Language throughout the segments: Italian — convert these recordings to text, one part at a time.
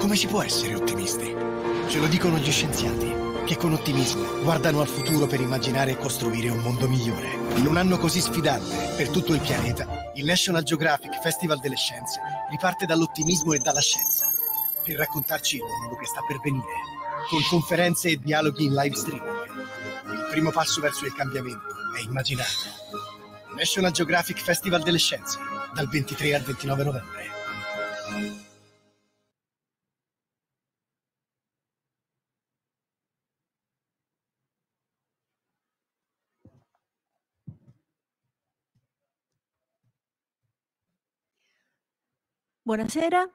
Come si può essere ottimisti? Ce lo dicono gli scienziati, che con ottimismo guardano al futuro per immaginare e costruire un mondo migliore. In un anno così sfidante per tutto il pianeta, il National Geographic Festival delle Scienze riparte dall'ottimismo e dalla scienza per raccontarci il mondo che sta per venire, con conferenze e dialoghi in live streaming. Il primo passo verso il cambiamento è immaginare. National Geographic Festival delle Scienze, dal 23 al 29 novembre. Buonasera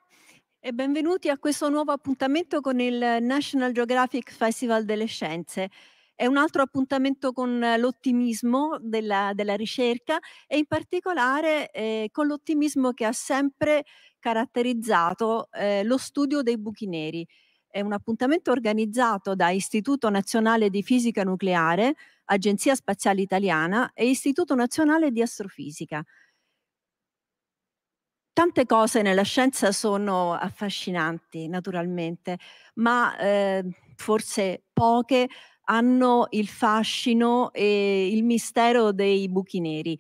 e benvenuti a questo nuovo appuntamento con il National Geographic Festival delle Scienze. È un altro appuntamento con l'ottimismo della, della, ricerca e in particolare eh, con l'ottimismo che ha sempre caratterizzato eh, lo studio dei buchi neri. È un appuntamento organizzato da Istituto Nazionale di Fisica Nucleare, Agenzia Spaziale Italiana e Istituto Nazionale di Astrofisica. Tante cose nella scienza sono affascinanti, naturalmente, ma eh, forse poche hanno il fascino e il mistero dei buchi neri.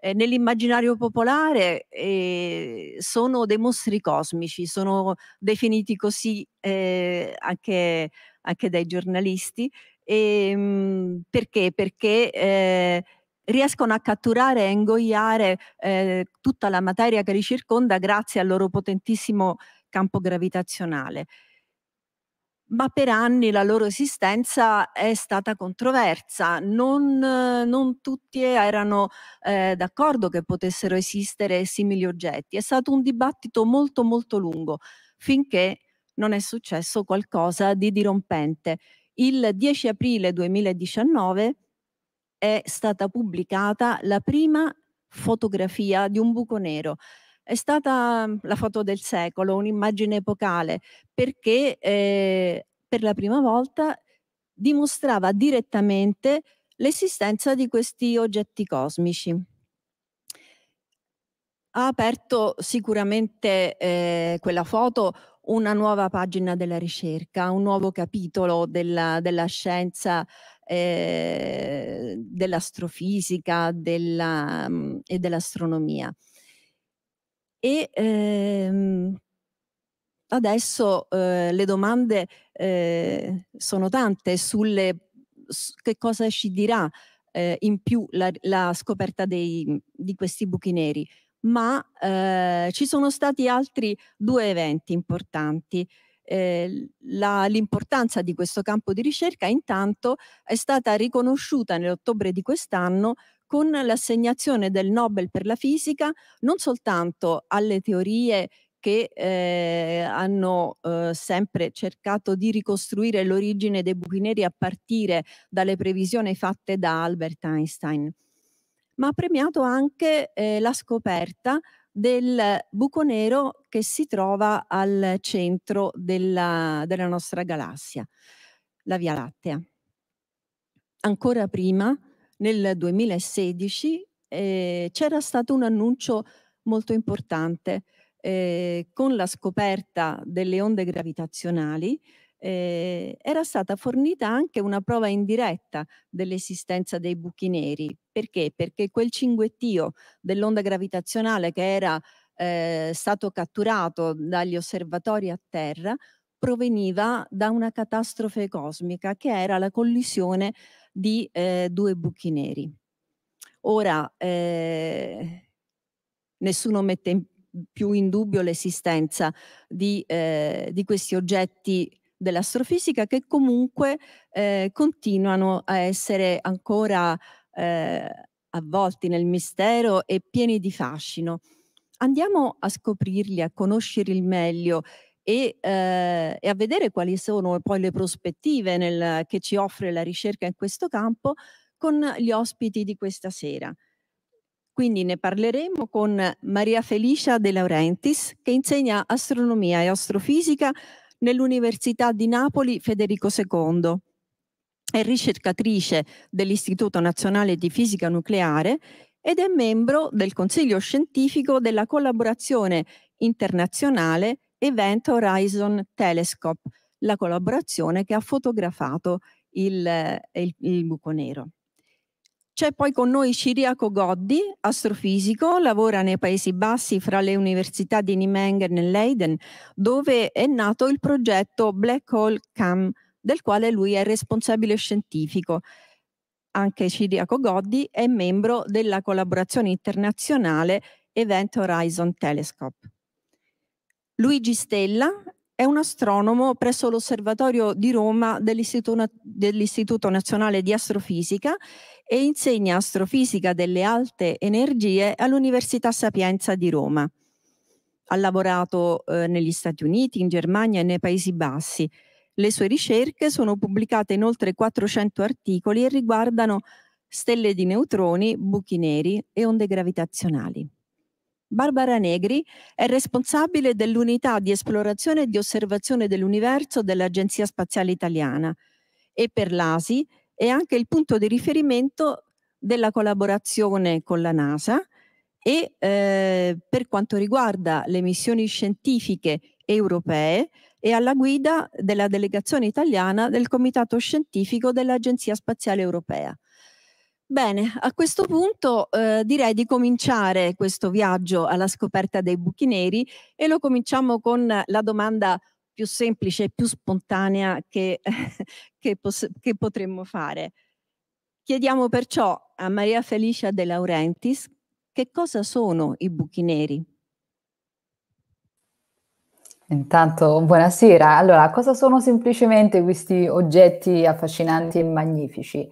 Eh, nell'immaginario popolare eh, sono dei mostri cosmici, sono definiti così eh, anche, anche, dai giornalisti. E, ehm, mh, perché? Perché eh, riescono a catturare e ingoiare eh, tutta la materia che li circonda grazie al loro potentissimo campo gravitazionale. Ma per anni la loro esistenza è stata controversa, non, non tutti erano eh, d'accordo che potessero esistere simili oggetti. È stato un dibattito molto molto lungo finché non è successo qualcosa di dirompente. Il 10 aprile 2019 è stata pubblicata la prima fotografia di un buco nero. È stata mm, la foto del secolo, un'immagine epocale, perché eh, per la prima volta dimostrava direttamente l'esistenza di questi oggetti cosmici. Ha aperto sicuramente eh, quella foto una nuova pagina della ricerca, un nuovo capitolo della, della scienza Ehm, dell'astrofisica della, mhmm, e dell'astronomia. E ehm, adesso eh, le domande eh, sono tante sulle su, che cosa ci dirà ehm, in più la, la scoperta dei, mhmm, di questi buchi neri, ma ehm, ci sono stati altri due eventi importanti eh, la, l'importanza di questo campo di ricerca intanto è stata riconosciuta nell'ottobre di quest'anno con l'assegnazione del Nobel per la fisica non soltanto alle teorie che eh, hanno eh, sempre cercato di ricostruire l'origine dei buchi neri a partire dalle previsioni fatte da Albert Einstein, ma ha premiato anche eh, la scoperta del buco nero che si trova al centro della, della nostra galassia, la Via Lattea. Ancora prima, nel 2016, eh, c'era stato un annuncio molto importante eh, con la scoperta delle onde gravitazionali eh, era stata fornita anche una prova indiretta dell'esistenza dei buchi neri. Perché? Perché quel cinguettio dell'onda gravitazionale che era eh, stato catturato dagli osservatori a terra proveniva da una catastrofe cosmica che era la collisione di eh, due buchi neri. Ora, eh, nessuno mette in più in dubbio l'esistenza di, eh, di, questi oggetti dell'astrofisica che comunque eh, continuano a essere ancora eh, avvolti nel mistero e pieni di fascino. Andiamo a scoprirli, a conoscere il meglio e, eh, e, a vedere quali sono poi le prospettive nel, che ci offre la ricerca in questo campo con gli ospiti di questa sera. Quindi ne parleremo con Maria Felicia De Laurentiis che insegna astronomia e astrofisica nell'Università di Napoli Federico II. È ricercatrice dell'Istituto Nazionale di Fisica Nucleare ed è membro del Consiglio Scientifico della collaborazione internazionale Event Horizon Telescope, la collaborazione che ha fotografato il, eh, il, il buco nero. C'è poi con noi Ciriaco Goddi, astrofisico, lavora nei Paesi Bassi fra le università di Nijmegen e Leiden, dove è nato il progetto Black Hole CAM, del quale lui è responsabile scientifico. Anche Ciriaco Goddi è membro della collaborazione internazionale Event Horizon Telescope. Luigi Stella è un astronomo presso l'Osservatorio di Roma dell'Istituto, dell'Istituto Nazionale di Astrofisica e insegna astrofisica delle alte energie all'Università Sapienza di Roma. Ha lavorato eh, negli Stati Uniti, in Germania e nei Paesi Bassi. Le sue ricerche sono pubblicate in oltre 400 articoli e riguardano stelle di neutroni, buchi neri e onde gravitazionali. Barbara Negri è responsabile dell'unità di esplorazione e di osservazione dell'universo dell'Agenzia Spaziale Italiana e per l'ASI è anche il punto di riferimento della collaborazione con la NASA e eh, per quanto riguarda le missioni scientifiche europee è alla guida della delegazione italiana del Comitato Scientifico dell'Agenzia Spaziale Europea. Bene, a questo punto eh, direi di cominciare questo viaggio alla scoperta dei buchi neri e lo cominciamo con la domanda più semplice e più spontanea che, che, che potremmo fare. Chiediamo perciò a Maria Felicia De Laurentiis che cosa sono i buchi neri. Intanto, buonasera. Allora, cosa sono semplicemente questi oggetti affascinanti e magnifici?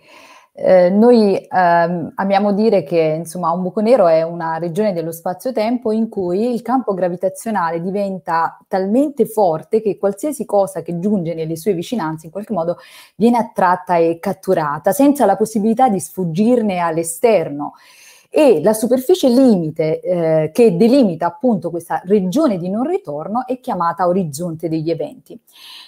Eh, noi ehm, amiamo dire che insomma, un buco nero è una regione dello spazio-tempo in cui il campo gravitazionale diventa talmente forte che qualsiasi cosa che giunge nelle sue vicinanze in qualche modo viene attratta e catturata senza la possibilità di sfuggirne all'esterno e la superficie limite eh, che delimita appunto questa regione di non ritorno è chiamata orizzonte degli eventi.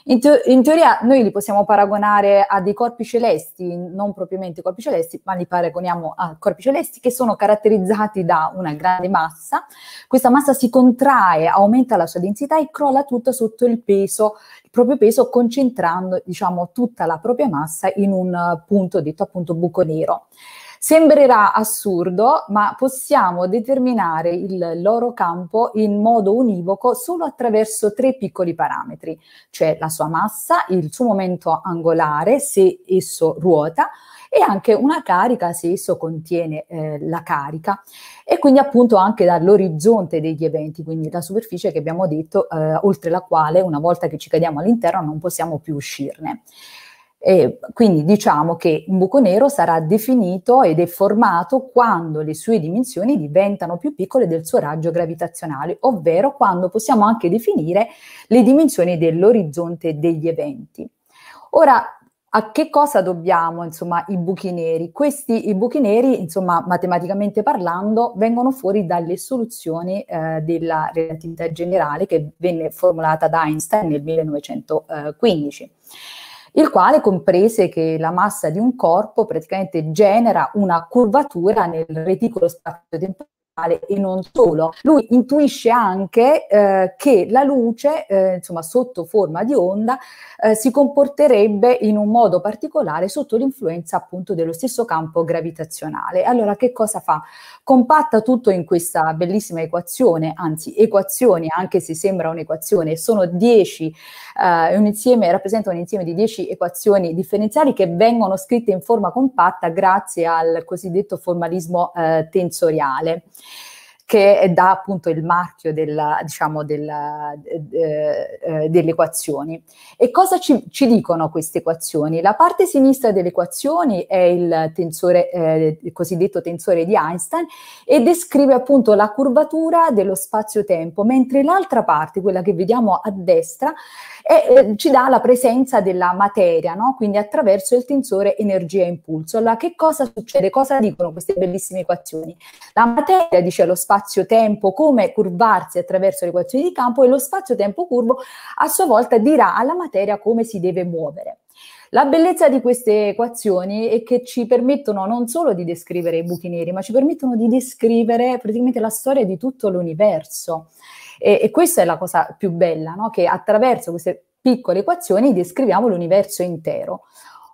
In, te- in, teoria noi li possiamo paragonare a dei corpi celesti, non propriamente corpi celesti, ma li paragoniamo a corpi celesti che sono caratterizzati da una grande massa. Questa massa si contrae, aumenta la sua densità e crolla tutta sotto il peso, il proprio peso concentrando diciamo tutta la propria massa in un punto detto appunto buco nero. Sembrerà assurdo, ma possiamo determinare il loro campo in modo univoco solo attraverso tre piccoli parametri, cioè la sua massa, il suo momento angolare, se esso ruota, e anche una carica se esso contiene eh, la carica e quindi appunto anche dall'orizzonte degli eventi, quindi la superficie che abbiamo detto eh, oltre la quale una volta che ci cadiamo all'interno non possiamo più uscirne. E quindi diciamo che un buco nero sarà definito ed è formato quando le sue dimensioni diventano più piccole del suo raggio gravitazionale, ovvero quando possiamo anche definire le dimensioni dell'orizzonte degli eventi. Ora, a che cosa dobbiamo insomma, i buchi neri? Questi i buchi neri, insomma, matematicamente parlando, vengono fuori dalle soluzioni eh, della relatività generale che venne formulata da Einstein nel 1915 il quale comprese che la massa di un corpo praticamente genera una curvatura nel reticolo spazio-temporale e non solo. Lui intuisce anche eh, che la luce, eh, insomma, sotto forma di onda, eh, si comporterebbe in un modo particolare sotto l'influenza appunto dello stesso campo gravitazionale. Allora, che cosa fa? compatta tutto in questa bellissima equazione, anzi equazioni, anche se sembra un'equazione, sono dieci, eh, un insieme, rappresenta un insieme di dieci equazioni differenziali che vengono scritte in forma compatta grazie al cosiddetto formalismo eh, tensoriale che dà appunto il marchio della, diciamo, della, eh, eh, delle equazioni. E cosa ci, ci, dicono queste equazioni? La parte sinistra delle equazioni è il, tensore, eh, il cosiddetto tensore di Einstein e descrive appunto la curvatura dello spazio-tempo, mentre l'altra parte, quella che vediamo a destra, e ci dà la presenza della materia, no? quindi attraverso il tensore energia-impulso. Allora, che cosa succede? Cosa dicono queste bellissime equazioni? La materia dice allo spazio-tempo come curvarsi attraverso le equazioni di campo e lo spazio-tempo curvo a sua volta dirà alla materia come si deve muovere. La bellezza di queste equazioni è che ci permettono non solo di descrivere i buchi neri, ma ci permettono di descrivere praticamente la storia di tutto l'universo. E, e questa è la cosa più bella, no? che attraverso queste piccole equazioni descriviamo l'universo intero.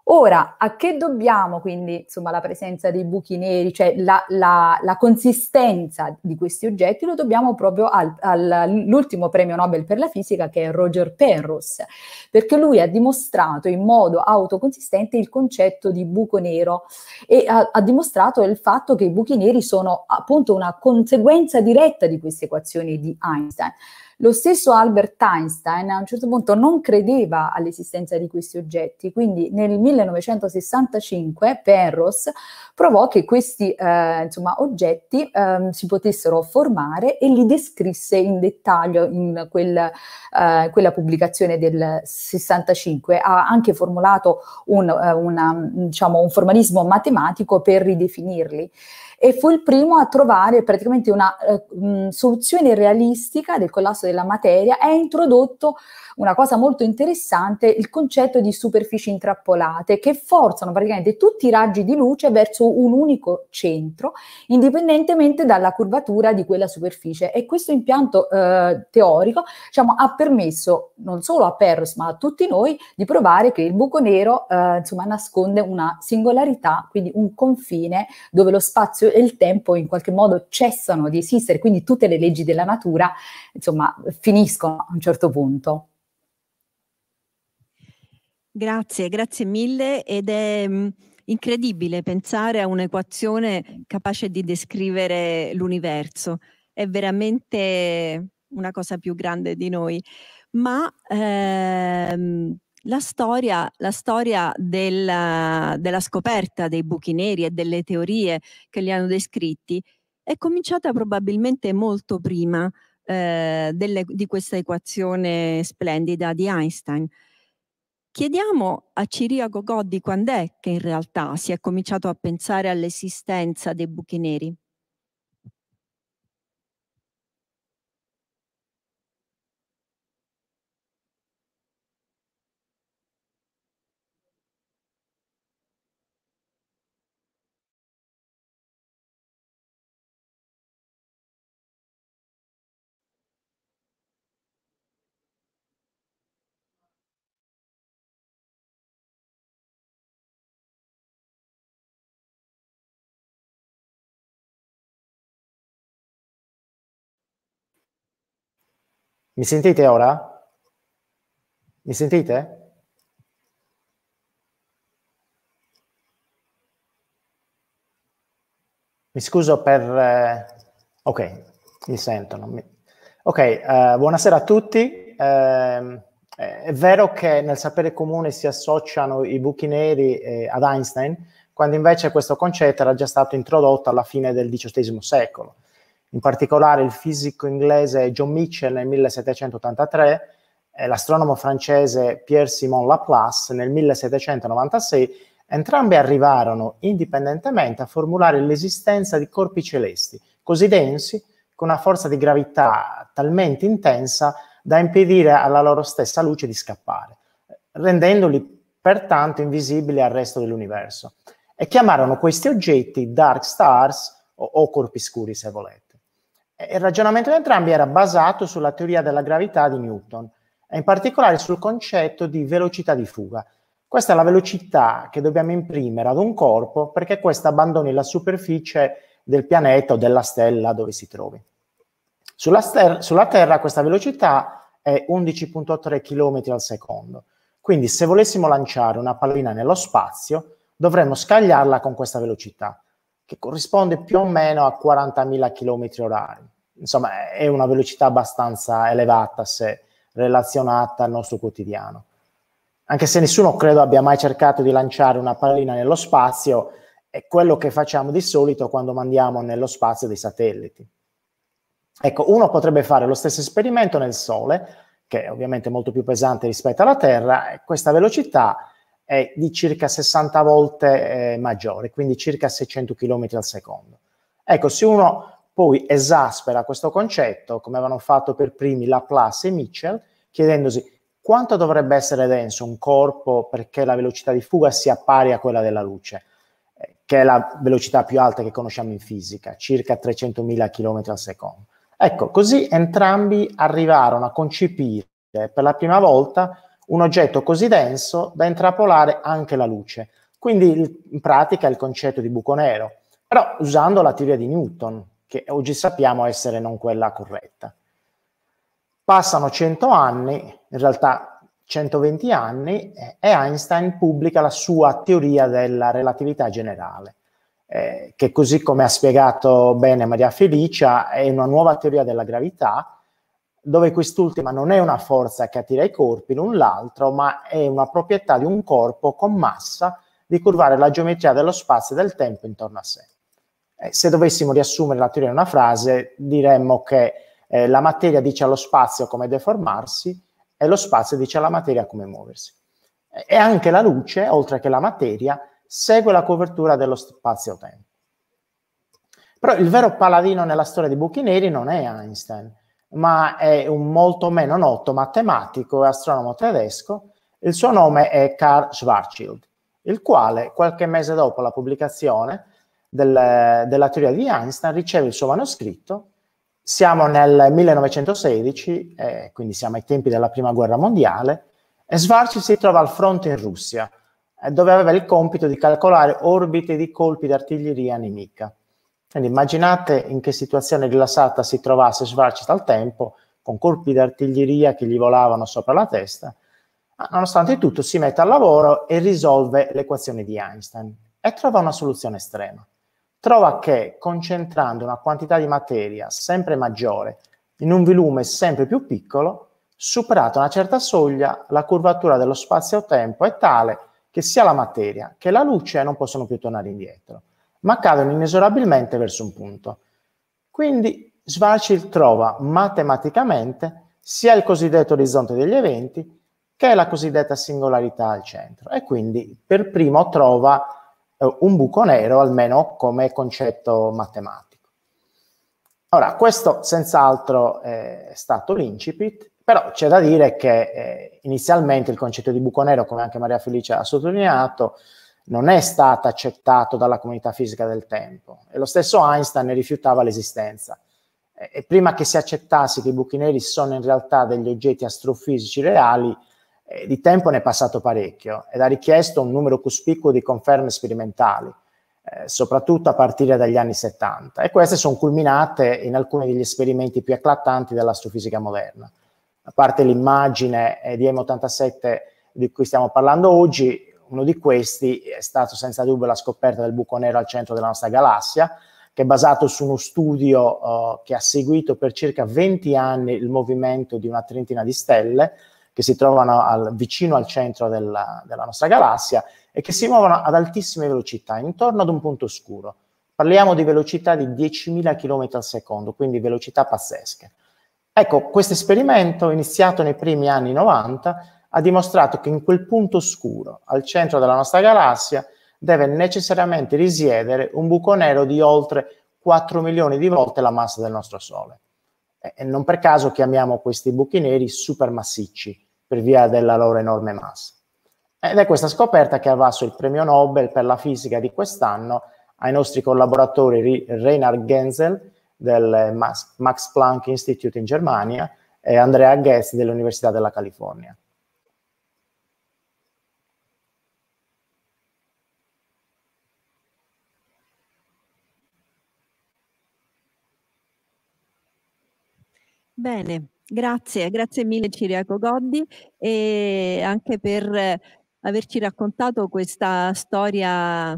Ora, a che dobbiamo quindi insomma, la presenza dei buchi neri, cioè la, la, la consistenza di questi oggetti, lo dobbiamo proprio all'ultimo premio Nobel per la fisica che è Roger Penrose, perché lui ha dimostrato in modo autoconsistente il concetto di buco nero e ha, ha dimostrato il fatto che i buchi neri sono appunto una conseguenza diretta di queste equazioni di Einstein. Lo stesso Albert Einstein a un certo punto non credeva all'esistenza di questi oggetti, quindi nel 1965 Penrose provò che questi eh, insomma, oggetti eh, si potessero formare e li descrisse in dettaglio in quel, eh, quella pubblicazione del 65. Ha anche formulato un, eh, una, diciamo, un formalismo matematico per ridefinirli e fu il primo a trovare praticamente una eh, mh, soluzione realistica del collasso della materia e ha introdotto una cosa molto interessante, il concetto di superfici intrappolate che forzano praticamente tutti i raggi di luce verso un unico centro, indipendentemente dalla curvatura di quella superficie. E questo impianto eh, teorico diciamo, ha permesso non solo a Perros ma a tutti noi di provare che il buco nero eh, insomma, nasconde una singolarità, quindi un confine dove lo spazio spazio e il tempo in qualche modo cessano di esistere, quindi tutte le leggi della natura, insomma, finiscono a un certo punto. Grazie, grazie mille ed è mm, incredibile pensare a un'equazione capace di descrivere l'universo. È veramente una cosa più grande di noi. Ma ehm, la storia, la storia della, della scoperta dei buchi neri e delle teorie che li hanno descritti è cominciata probabilmente molto prima eh, delle, di questa equazione splendida di Einstein. Chiediamo a Ciriaco Goddi quando è che in realtà si è cominciato a pensare all'esistenza dei buchi neri. Mi sentite ora? Mi sentite? Mi scuso per... Eh, ok, mi sentono. Mi... Ok, eh, buonasera a tutti. Eh, è vero che nel sapere comune si associano i buchi neri eh, ad Einstein, quando invece questo concetto era già stato introdotto alla fine del XVIII secolo in particolare il fisico inglese John Mitchell nel 1783 e eh, l'astronomo francese Pierre Simon Laplace nel 1796, entrambi arrivarono indipendentemente a formulare l'esistenza di corpi celesti così densi con una forza di gravità talmente intensa da impedire alla loro stessa luce di scappare, rendendoli pertanto invisibili al resto dell'universo. E chiamarono questi oggetti dark stars o, o corpi scuri, se volete. Eh, il ragionamento di entrambi era basato sulla teoria della gravità di Newton e in particolare sul concetto di velocità di fuga. Questa è la velocità che dobbiamo imprimere ad un corpo perché questo abbandoni la superficie del pianeta o della stella dove si trovi. Sulla, ster- sulla Terra questa velocità è 11.3 km al secondo, quindi se volessimo lanciare una pallina nello spazio dovremmo scagliarla con questa velocità che corrisponde più o meno a 40.000 km orari. Insomma, è una velocità abbastanza elevata se relazionata al nostro quotidiano. Anche se nessuno credo abbia mai cercato di lanciare una pallina nello spazio, è quello che facciamo di solito quando mandiamo nello spazio dei satelliti. Ecco, uno potrebbe fare lo stesso esperimento nel Sole, che è ovviamente molto più pesante rispetto alla Terra, e questa velocità è di circa 60 volte eh, maggiore, quindi circa 600 km al secondo. Ecco, se uno poi esaspera questo concetto, come avevano fatto per primi Laplace e Mitchell, chiedendosi quanto dovrebbe essere denso un corpo perché la velocità di fuga sia pari a quella della luce, eh, che è la velocità più alta che conosciamo in fisica, circa 300.000 km al secondo. Ecco, così entrambi arrivarono a concepire per la prima volta un oggetto così denso da intrappolare anche la luce. Quindi in pratica il concetto di buco nero, però usando la teoria di Newton, che oggi sappiamo essere non quella corretta. Passano 100 anni, in realtà 120 anni, e Einstein pubblica la sua teoria della relatività generale, eh, che così come ha spiegato bene Maria Felicia è una nuova teoria della gravità dove quest'ultima non è una forza che attira i corpi l'un l'altro, ma è una proprietà di un corpo con massa di curvare la geometria dello spazio e del tempo intorno a sé. Eh, se dovessimo riassumere la teoria in una frase, diremmo che eh, la materia dice allo spazio come deformarsi e lo spazio dice alla materia come muoversi. Eh, e anche la luce, oltre che la materia, segue la copertura dello spazio-tempo. Però il vero paladino nella storia di buchi neri non è Einstein, ma è un molto meno noto matematico e astronomo tedesco. Il suo nome è Karl Schwarzschild, il quale qualche mese dopo la pubblicazione del, della teoria di Einstein riceve il suo manoscritto. Siamo nel 1916, eh, quindi siamo ai tempi della Prima Guerra Mondiale, e Schwarzschild si trova al fronte in Russia, eh, dove aveva il compito di calcolare orbite di colpi d'artiglieria nemica. Quindi immaginate in che situazione rilassata si trovasse Schwarzschild al tempo, con colpi d'artiglieria che gli volavano sopra la testa, ma nonostante tutto si mette al lavoro e risolve l'equazione di Einstein e trova una soluzione estrema. Trova che concentrando una quantità di materia sempre maggiore in un volume sempre più piccolo, superata una certa soglia, la curvatura dello spazio-tempo è tale che sia la materia che la luce non possono più tornare indietro ma cadono inesorabilmente verso un punto. Quindi Schwarzschild trova matematicamente sia il cosiddetto orizzonte degli eventi che la cosiddetta singolarità al centro e quindi per primo trova eh, un buco nero, almeno come concetto matematico. Ora, questo senz'altro eh, è stato l'incipit, però c'è da dire che eh, inizialmente il concetto di buco nero, come anche Maria Felice ha sottolineato, non è stata accettata dalla comunità fisica del tempo e lo stesso Einstein ne rifiutava l'esistenza. E prima che si accettasse che i buchi neri sono in realtà degli oggetti astrofisici reali, eh, di tempo ne è passato parecchio ed ha richiesto un numero cospicuo di conferme sperimentali, eh, soprattutto a partire dagli anni 70 e queste sono culminate in alcuni degli esperimenti più eclatanti dell'astrofisica moderna. A parte l'immagine eh, di M87 di cui stiamo parlando oggi, uno di questi è stato senza dubbio la scoperta del buco nero al centro della nostra galassia, che è basato su uno studio uh, che ha seguito per circa 20 anni il movimento di una trentina di stelle che si trovano al, vicino al centro della, della nostra galassia e che si muovono ad altissime velocità, intorno ad un punto scuro. Parliamo di velocità di 10.000 km al secondo, quindi velocità pazzesche. Ecco, questo esperimento, iniziato nei primi anni 90, ha dimostrato che in quel punto scuro, al centro della nostra galassia, deve necessariamente risiedere un buco nero di oltre 4 milioni di volte la massa del nostro Sole. E non per caso chiamiamo questi buchi neri supermassicci, per via della loro enorme massa. Ed è questa scoperta che ha valso il premio Nobel per la fisica di quest'anno ai nostri collaboratori Reinhard Genzel del Max Planck Institute in Germania e Andrea Goetz dell'Università della California. Bene, grazie, grazie mille Ciriaco Goddi e anche per eh, averci raccontato questa storia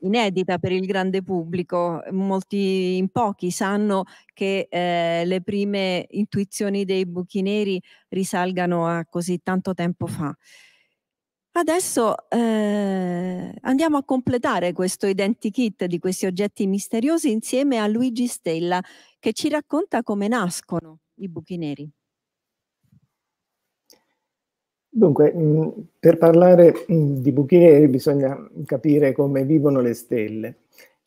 inedita per il grande pubblico. Molti in pochi sanno che eh, le prime intuizioni dei buchi neri risalgano a così tanto tempo fa. Adesso eh, andiamo a completare questo identikit di questi oggetti misteriosi insieme a Luigi Stella che ci racconta come nascono i buchi neri? Dunque, mm, per parlare mm, di buchi neri bisogna capire come vivono le stelle.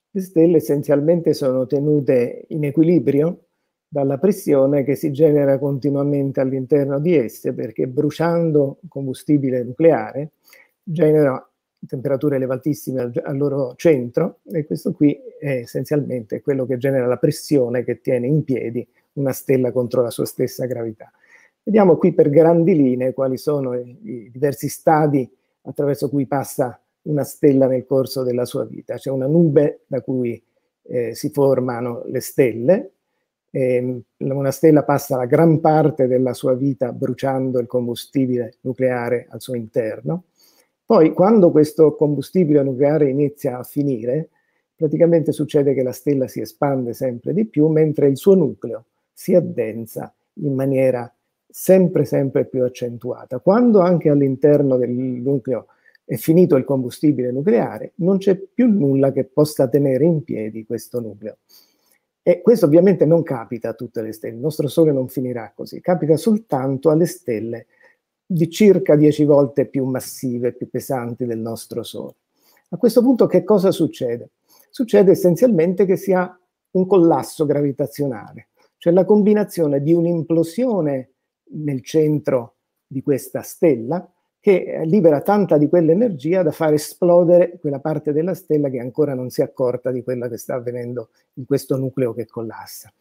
Le stelle essenzialmente sono tenute in equilibrio dalla pressione che si genera continuamente all'interno di esse, perché bruciando combustibile nucleare genera temperature elevatissime al, al, loro centro e questo qui è essenzialmente quello che genera la pressione che tiene in piedi una stella contro la sua stessa gravità. Vediamo qui per grandi linee quali sono i, i diversi stadi attraverso cui passa una stella nel corso della sua vita. C'è una nube da cui eh, si formano le stelle, eh, una stella passa la gran parte della sua vita bruciando il combustibile nucleare al suo interno. Poi, quando questo combustibile nucleare inizia a finire, praticamente succede che la stella si espande sempre di più, mentre il suo nucleo, si addensa in maniera sempre sempre più accentuata. Quando anche all'interno del nucleo è finito il combustibile nucleare, non c'è più nulla che possa tenere in piedi questo nucleo. E questo ovviamente non capita a tutte le stelle, il nostro Sole non finirà così, capita soltanto alle stelle di circa 10 volte più massive, più pesanti del nostro Sole. A questo punto che cosa succede? Succede essenzialmente che si ha un collasso gravitazionale cioè la combinazione di un'implosione nel centro di questa stella che eh, libera tanta di quell'energia da far esplodere quella parte della stella che ancora non si è accorta di quello che sta avvenendo in questo nucleo che collassa.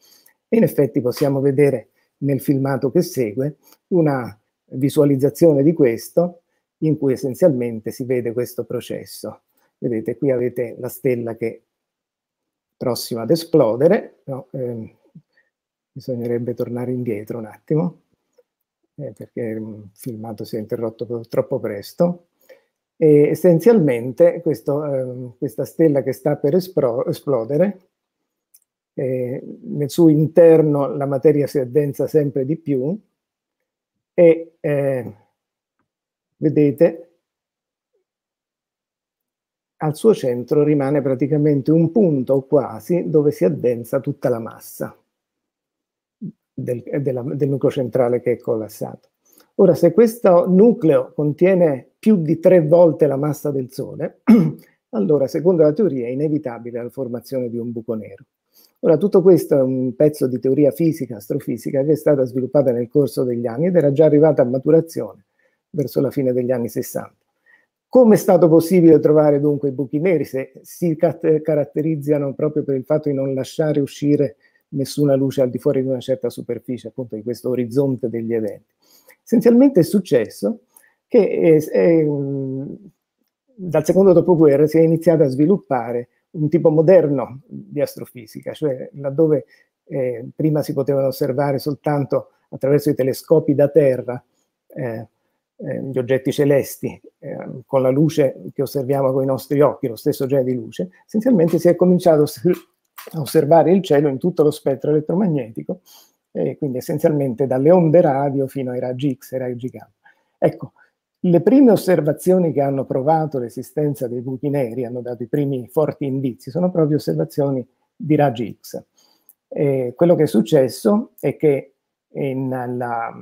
E in effetti possiamo vedere nel filmato che segue una visualizzazione di questo in cui essenzialmente si vede questo processo. Vedete, qui avete la stella che è prossima ad esplodere, no? eh, bisognerebbe tornare indietro un attimo, eh, perché il filmato si è interrotto troppo presto. E essenzialmente questo, eh, questa stella che sta per esplodere, eh, nel suo interno la materia si addensa sempre di più e eh, vedete al suo centro rimane praticamente un punto quasi dove si addensa tutta la massa del, della, del nucleo centrale che è collassato. Ora, se questo nucleo contiene più di tre volte la massa del Sole, allora, secondo la teoria, è inevitabile la formazione di un buco nero. Ora, tutto questo è un pezzo di teoria fisica, astrofisica, che è stata sviluppata nel corso degli anni ed era già arrivata a maturazione verso la fine degli anni 60. Come è stato possibile trovare dunque i buchi neri se si caratterizzano proprio per il fatto di non lasciare uscire nessuna luce al di fuori di una certa superficie, appunto di questo orizzonte degli eventi. Essenzialmente è successo che è, eh, è, eh, dal secondo dopoguerra si è iniziato a sviluppare un tipo moderno di astrofisica, cioè laddove eh, prima si potevano osservare soltanto attraverso i telescopi da terra eh, eh, gli oggetti celesti eh, con la luce che osserviamo con i nostri occhi, lo stesso genere di luce, essenzialmente si è cominciato a osservare il cielo in tutto lo spettro elettromagnetico, eh, quindi essenzialmente dalle onde radio fino ai raggi X e raggi gamma. Ecco, le prime osservazioni che hanno provato l'esistenza dei buchi neri, hanno dato i primi forti indizi, sono proprio osservazioni di raggi X. Eh, quello che è successo è che nella,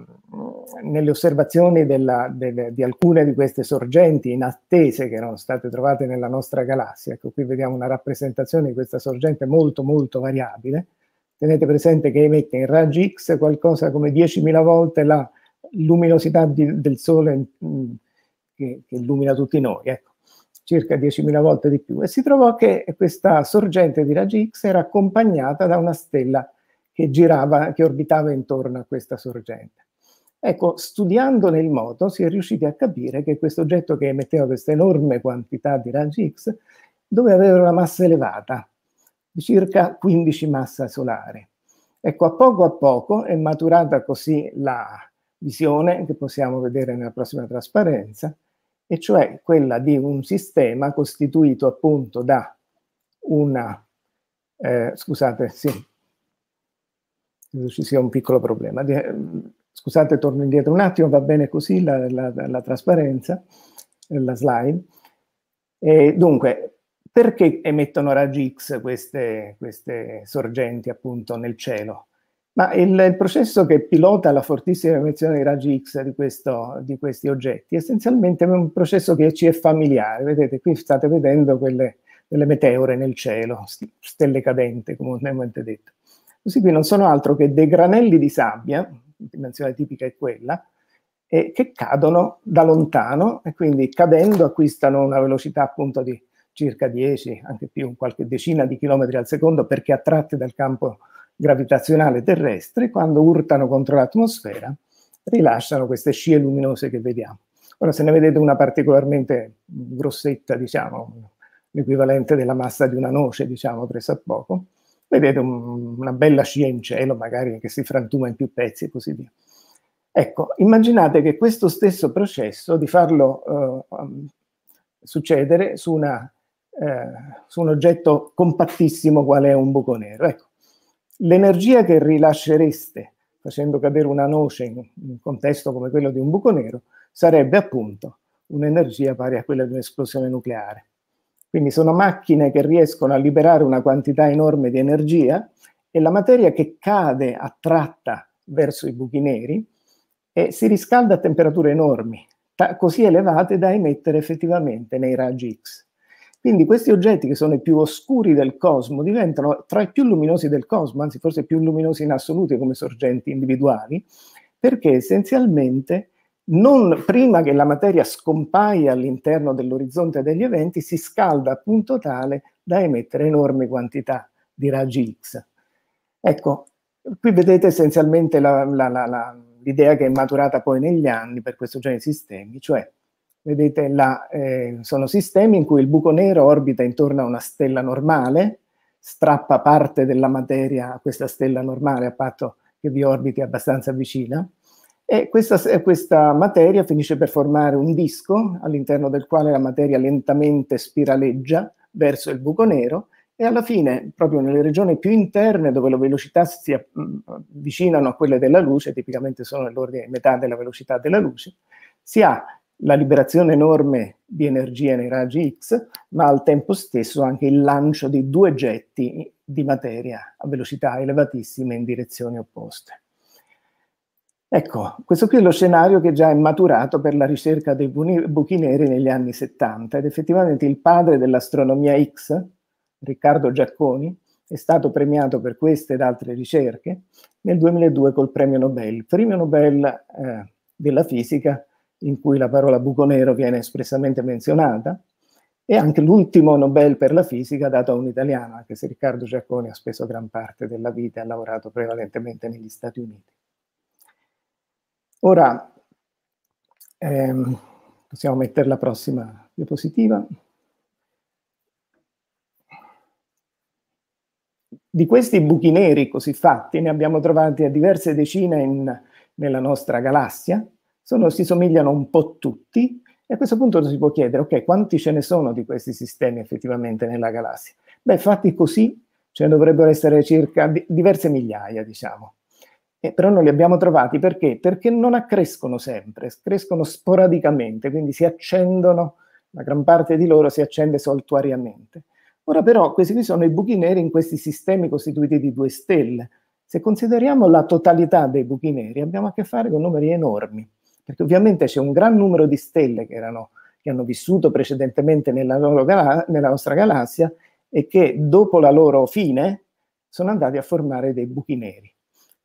nelle osservazioni della, delle, di alcune di queste sorgenti inattese che erano state trovate nella nostra galassia. Ecco, qui vediamo una rappresentazione di questa sorgente molto molto variabile. Tenete presente che emette in raggi X qualcosa come 10.000 volte la luminosità di, del Sole mh, mm, che, che, illumina tutti noi, ecco, circa 10.000 volte di più. E si trovò che questa sorgente di raggi X era accompagnata da una stella che girava, che orbitava intorno a questa sorgente. Ecco, studiandone il moto si è riusciti a capire che questo oggetto che emetteva questa enorme quantità di raggi X doveva avere una massa elevata, di circa 15 massa solare. Ecco, a poco a poco è maturata così la visione che possiamo vedere nella prossima trasparenza, e cioè quella di un sistema costituito appunto da una, eh, scusate, sì, ci sia un piccolo problema. Ehm, scusate, torno indietro un attimo, va bene così la, la, la trasparenza, la slide. E dunque, perché emettono raggi X queste, queste sorgenti appunto nel cielo? Ma il, il, processo che pilota la fortissima emissione dei raggi X di, questo, di questi oggetti essenzialmente è un processo che ci è familiare. Vedete, qui state vedendo quelle, quelle meteore nel cielo, stelle cadente, comunemente detto. Questi qui non sono altro che dei granelli di sabbia, la dimensione tipica è quella, eh, che cadono da lontano e quindi cadendo acquistano una velocità appunto di circa 10, anche più, qualche decina di chilometri al secondo perché attratti dal campo gravitazionale terrestre, quando urtano contro l'atmosfera rilasciano queste scie luminose che vediamo. Ora se ne vedete una particolarmente grossetta, diciamo, l'equivalente della massa di una noce, diciamo, presa a poco, vedete un, una bella scia in cielo, magari che si frantuma in più pezzi e così via. Ecco, immaginate che questo stesso processo, di farlo eh, um, succedere su, una, eh, su, un oggetto compattissimo quale è un buco nero. Ecco, l'energia che rilascereste facendo cadere una noce in un contesto come quello di un buco nero sarebbe appunto un'energia pari a quella di un'esplosione nucleare. Quindi sono macchine che riescono a liberare una quantità enorme di energia e la materia che cade attratta verso i buchi neri e si riscalda a temperature enormi, ta- così elevate da emettere effettivamente nei raggi X. Quindi questi oggetti che sono i più oscuri del cosmo diventano tra i più luminosi del cosmo, anzi forse i più luminosi in assoluto come sorgenti individuali, perché essenzialmente non prima che la materia scompaia all'interno dell'orizzonte degli eventi, si scalda a punto tale da emettere enormi quantità di raggi X. Ecco, qui vedete essenzialmente la, la, la, l'idea che è maturata poi negli anni per questo genere di sistemi, cioè vedete eh, sono sistemi in cui il buco nero orbita intorno a una stella normale, strappa parte della materia a questa stella normale a patto che vi orbiti abbastanza vicina, e questa, questa materia finisce per formare un disco all'interno del quale la materia lentamente spiraleggia verso il buco nero e alla fine, proprio nelle regioni più interne, dove le velocità si mm, avvicinano a quelle della luce, tipicamente sono nell'ordine di metà della velocità della luce, si ha la liberazione enorme di energia nei raggi X, ma al tempo stesso anche il lancio di due getti di materia a velocità elevatissime in direzioni opposte. Ecco, questo qui è lo scenario che già è maturato per la ricerca dei buchi neri negli anni 70 ed effettivamente il padre dell'astronomia X, Riccardo Giacconi, è stato premiato per queste ed altre ricerche nel 2002 col premio Nobel, premio Nobel eh, della fisica in cui la parola buco nero viene espressamente menzionata e anche l'ultimo Nobel per la fisica dato a un italiano, anche se Riccardo Giacconi ha speso gran parte della vita e ha lavorato prevalentemente negli Stati Uniti. Ora ehm, possiamo mettere la prossima diapositiva. Di questi buchi neri così fatti ne abbiamo trovati a diverse decine in, nella nostra galassia, sono, si somigliano un po' tutti e a questo punto si può chiedere, ok, quanti ce ne sono di questi sistemi effettivamente nella galassia? Beh, fatti così ce ne dovrebbero essere circa diverse migliaia, diciamo eh, però non li abbiamo trovati perché? Perché non accrescono sempre, crescono sporadicamente, quindi si accendono, la gran parte di loro si accende soltuariamente. Ora però questi qui sono i buchi neri in questi sistemi costituiti di due stelle. Se consideriamo la totalità dei buchi neri abbiamo a che fare con numeri enormi, perché ovviamente c'è un gran numero di stelle che, erano, che hanno vissuto precedentemente nella, gal- nella nostra galassia e che dopo la loro fine sono andati a formare dei buchi neri.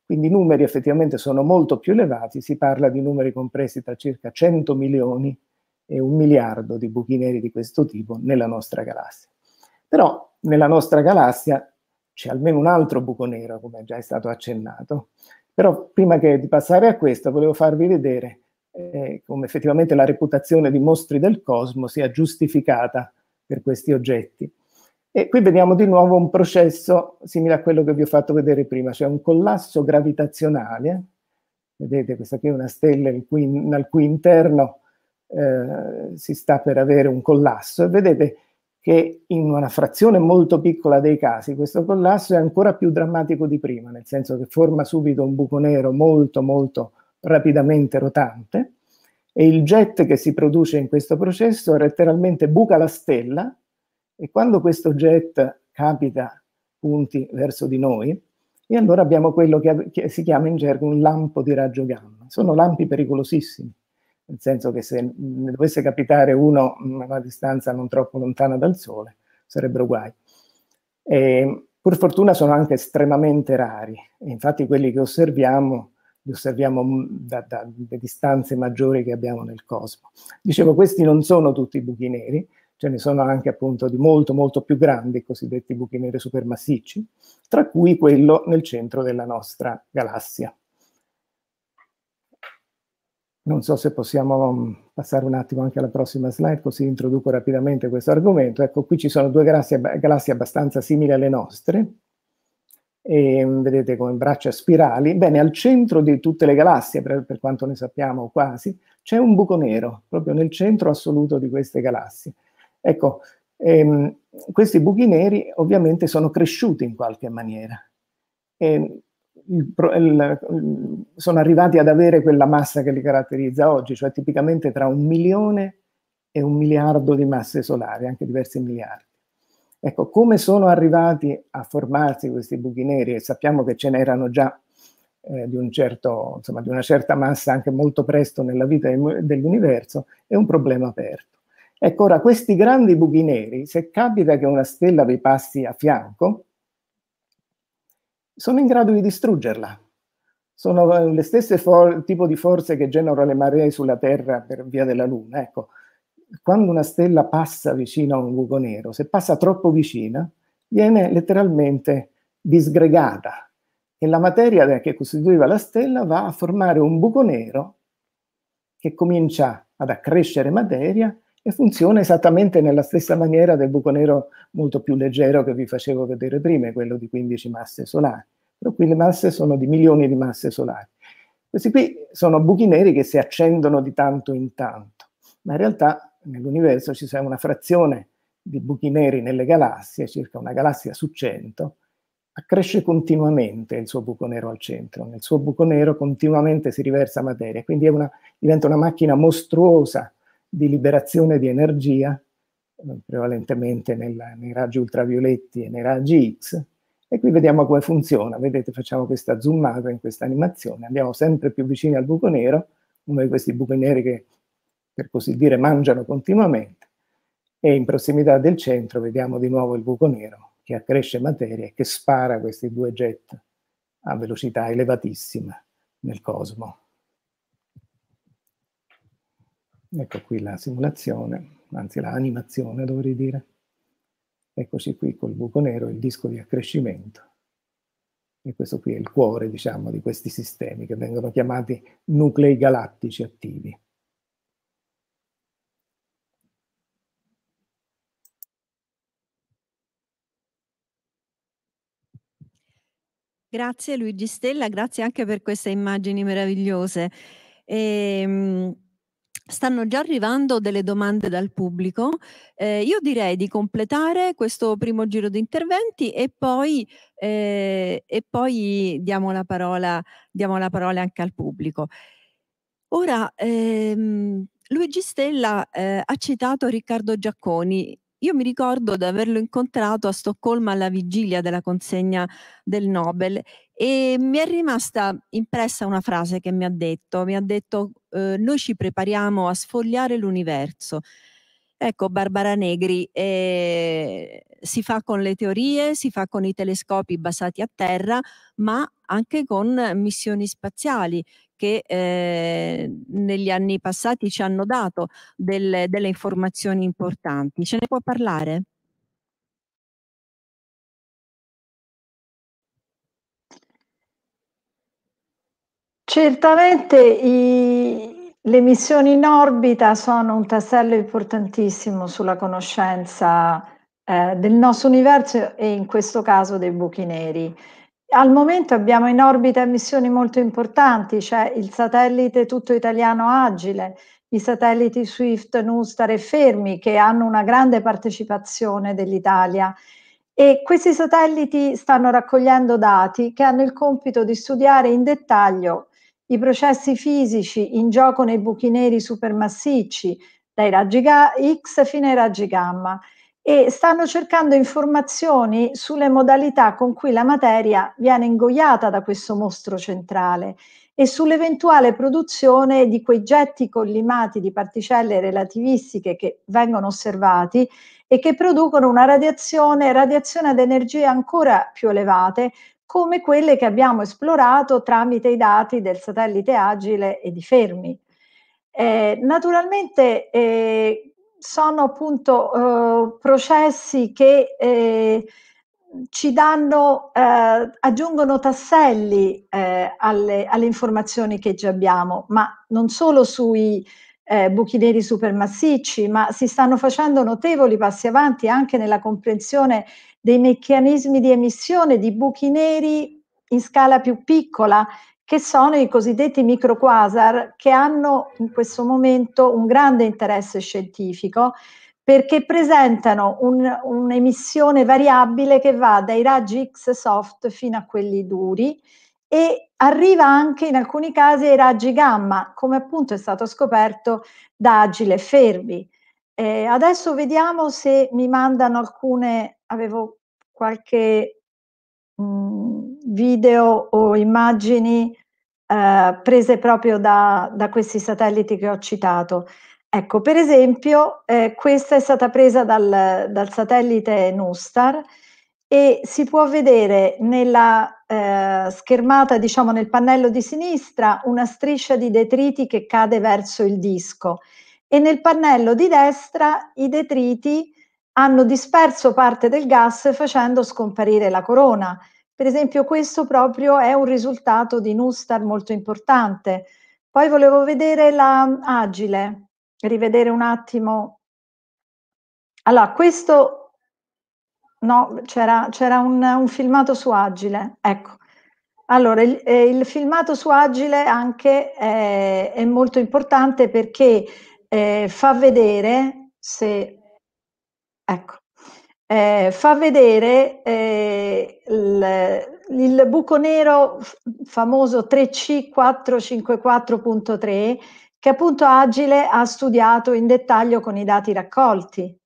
Quindi i numeri effettivamente sono molto più elevati, si parla di numeri compresi tra circa 100 milioni e un miliardo di buchi neri di questo tipo nella nostra galassia. Però nella nostra galassia c'è almeno un altro buco nero, come già è stato accennato. Però prima che di passare a questo, volevo farvi vedere eh, come effettivamente la reputazione di mostri del cosmo sia giustificata per questi oggetti. E qui vediamo di nuovo un processo simile a quello che vi ho fatto vedere prima, cioè un collasso gravitazionale. Vedete, questa qui è una stella cui, al cui interno eh, si sta per avere un collasso. E vedete che in una frazione molto piccola dei casi questo collasso è ancora più drammatico di prima, nel senso che forma subito un buco nero molto, molto rapidamente rotante e il jet che si produce in questo processo letteralmente buca la stella e quando questo jet capita punti verso di noi, e allora abbiamo quello che, che si chiama in gergo un lampo di raggio gamma. Sono lampi pericolosissimi, nel senso che se ne dovesse capitare uno mm, a una distanza non troppo lontana dal Sole, sarebbero guai. E, pur fortuna sono anche estremamente rari, infatti quelli che osserviamo li osserviamo mm, da, da, da distanze maggiori che abbiamo nel cosmo. Dicevo, questi non sono tutti buchi neri, ce ne sono anche appunto di molto molto più grandi, i cosiddetti buchi neri supermassicci, tra cui quello nel centro della nostra galassia. Non so se possiamo mm, passare un attimo anche alla prossima slide, così introduco rapidamente questo argomento. Ecco, qui ci sono due galassie, galassie abbastanza simili alle nostre, e, mm, vedete come braccia spirali. Bene, al centro di tutte le galassie, per, per quanto ne sappiamo quasi, c'è un buco nero, proprio nel centro assoluto di queste galassie. Ecco, ehm, questi buchi neri ovviamente sono cresciuti in qualche maniera. E ehm, il, il, sono arrivati ad avere quella massa che li caratterizza oggi, cioè tipicamente tra un milione e un miliardo di masse solari, anche diversi miliardi. Ecco, come sono arrivati a formarsi questi buchi neri? E sappiamo che ce n'erano già eh, di, un certo, insomma, di, una certa massa anche molto presto nella vita dell'universo, è un problema aperto. Ecco, ora questi grandi buchi neri, se capita che una stella vi passi a fianco, sono in grado di distruggerla. Sono eh, le stesse tipo di forze che generano le maree sulla Terra per via della Luna. Ecco, quando una stella passa vicino a un buco nero, se passa troppo vicina, viene letteralmente disgregata e la materia che costituiva la stella va a formare un buco nero che comincia ad accrescere materia e funziona esattamente nella stessa maniera del buco nero molto più leggero che vi facevo vedere prima, quello di 15 masse solari. Però qui le masse sono di milioni di masse solari. Questi qui sono buchi neri che si accendono di tanto in tanto, ma in realtà nell'universo ci sia una frazione di buchi neri nelle galassie, circa una galassia su 100, accresce continuamente il suo buco nero al centro, nel suo buco nero continuamente si riversa materia, quindi una, diventa una macchina mostruosa di liberazione di energia, eh, prevalentemente nella, nei raggi ultravioletti e nei raggi X. E qui vediamo come funziona. Vedete, facciamo questa zoomata in questa animazione, andiamo sempre più vicini al buco nero, uno di questi buchi neri che, per così dire, mangiano continuamente, e in prossimità del centro vediamo di nuovo il buco nero che accresce materia e che spara questi due jet a velocità elevatissima nel cosmo. Ecco qui la simulazione, anzi la animazione dovrei dire. Eccoci qui col buco nero il disco di accrescimento. E questo qui è il cuore, diciamo, di questi sistemi che vengono chiamati nuclei galattici attivi. Grazie Luigi Stella, grazie anche per queste immagini meravigliose. E, ehm, Stanno già arrivando delle domande dal pubblico. Eh, io direi di completare questo primo giro di interventi e poi, eh, e poi diamo, la parola, diamo, la parola, anche al pubblico. Ora, ehm, Luigi Stella eh, ha citato Riccardo Giacconi io mi ricordo di averlo incontrato a Stoccolma alla vigilia della consegna del Nobel e mi è rimasta impressa una frase che mi ha detto, mi ha detto eh, noi ci prepariamo a sfogliare l'universo. Ecco, Barbara Negri, eh, si fa con le teorie, si fa con i telescopi basati a terra, ma anche con missioni spaziali che eh, negli anni passati ci hanno dato delle, delle informazioni importanti. Ce ne può parlare? Certamente i, le missioni in orbita sono un tassello importantissimo sulla conoscenza eh, del nostro universo e in questo caso dei buchi neri. Al momento abbiamo in orbita missioni molto importanti, c'è cioè il satellite tutto italiano agile, i satelliti Swift, Nustar e Fermi che hanno una grande partecipazione dell'Italia e questi satelliti stanno raccogliendo dati che hanno il compito di studiare in dettaglio i processi fisici in gioco nei buchi neri supermassicci, dai raggi X fino ai raggi gamma e stanno cercando informazioni sulle modalità con cui la materia viene ingoiata da questo mostro centrale e sull'eventuale produzione di quei getti collimati di particelle relativistiche che vengono osservati e che producono una radiazione, radiazione ad energie ancora più elevate, come quelle che abbiamo esplorato tramite i dati del satellite Agile e di Fermi. Eh, naturalmente eh, sono appunto eh, processi che eh, ci danno, eh, aggiungono tasselli eh, alle, alle, informazioni che già abbiamo, ma non solo sui eh, buchi neri supermassicci, ma si stanno facendo notevoli passi avanti anche nella comprensione dei meccanismi di emissione di buchi neri in scala più piccola che sono i cosiddetti microquasar che hanno in questo momento un grande interesse scientifico perché presentano un, un'emissione variabile che va dai raggi X soft fino a quelli duri e arriva anche in alcuni casi ai raggi gamma, come appunto è stato scoperto da Agile Ferbi. Eh, adesso vediamo se mi mandano alcune, avevo qualche... Mh, mm, video o immagini eh, prese proprio da, da, questi satelliti che ho citato. Ecco, per esempio, eh, questa è stata presa dal, dal, satellite Nustar e si può vedere nella eh, schermata, diciamo nel pannello di sinistra, una striscia di detriti che cade verso il disco e nel pannello di destra i detriti hanno disperso parte del gas facendo scomparire la corona. Per esempio questo proprio è un risultato di Nustar molto importante. Poi volevo vedere la agile, rivedere un attimo. Allora, questo, no, c'era, c'era un, un, filmato su agile, ecco. Allora, il, eh, il filmato su agile anche è, eh, è molto importante perché eh, fa vedere se, ecco, eh, fa vedere eh, il, il, buco nero famoso 3C454.3 che appunto Agile ha studiato in dettaglio con i dati raccolti.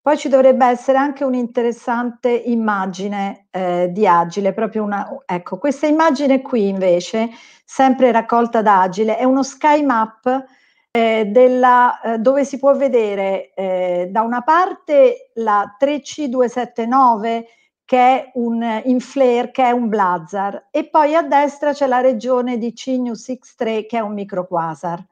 Poi ci dovrebbe essere anche un'interessante immagine eh, di Agile, proprio una, ecco, questa immagine qui invece, sempre raccolta da Agile, è uno sky map eh, della, eh, dove si può vedere eh, da una parte la 3C279 che è un eh, inflare, che è un blazar, e poi a destra c'è la regione di CNU63 che è un microquasar.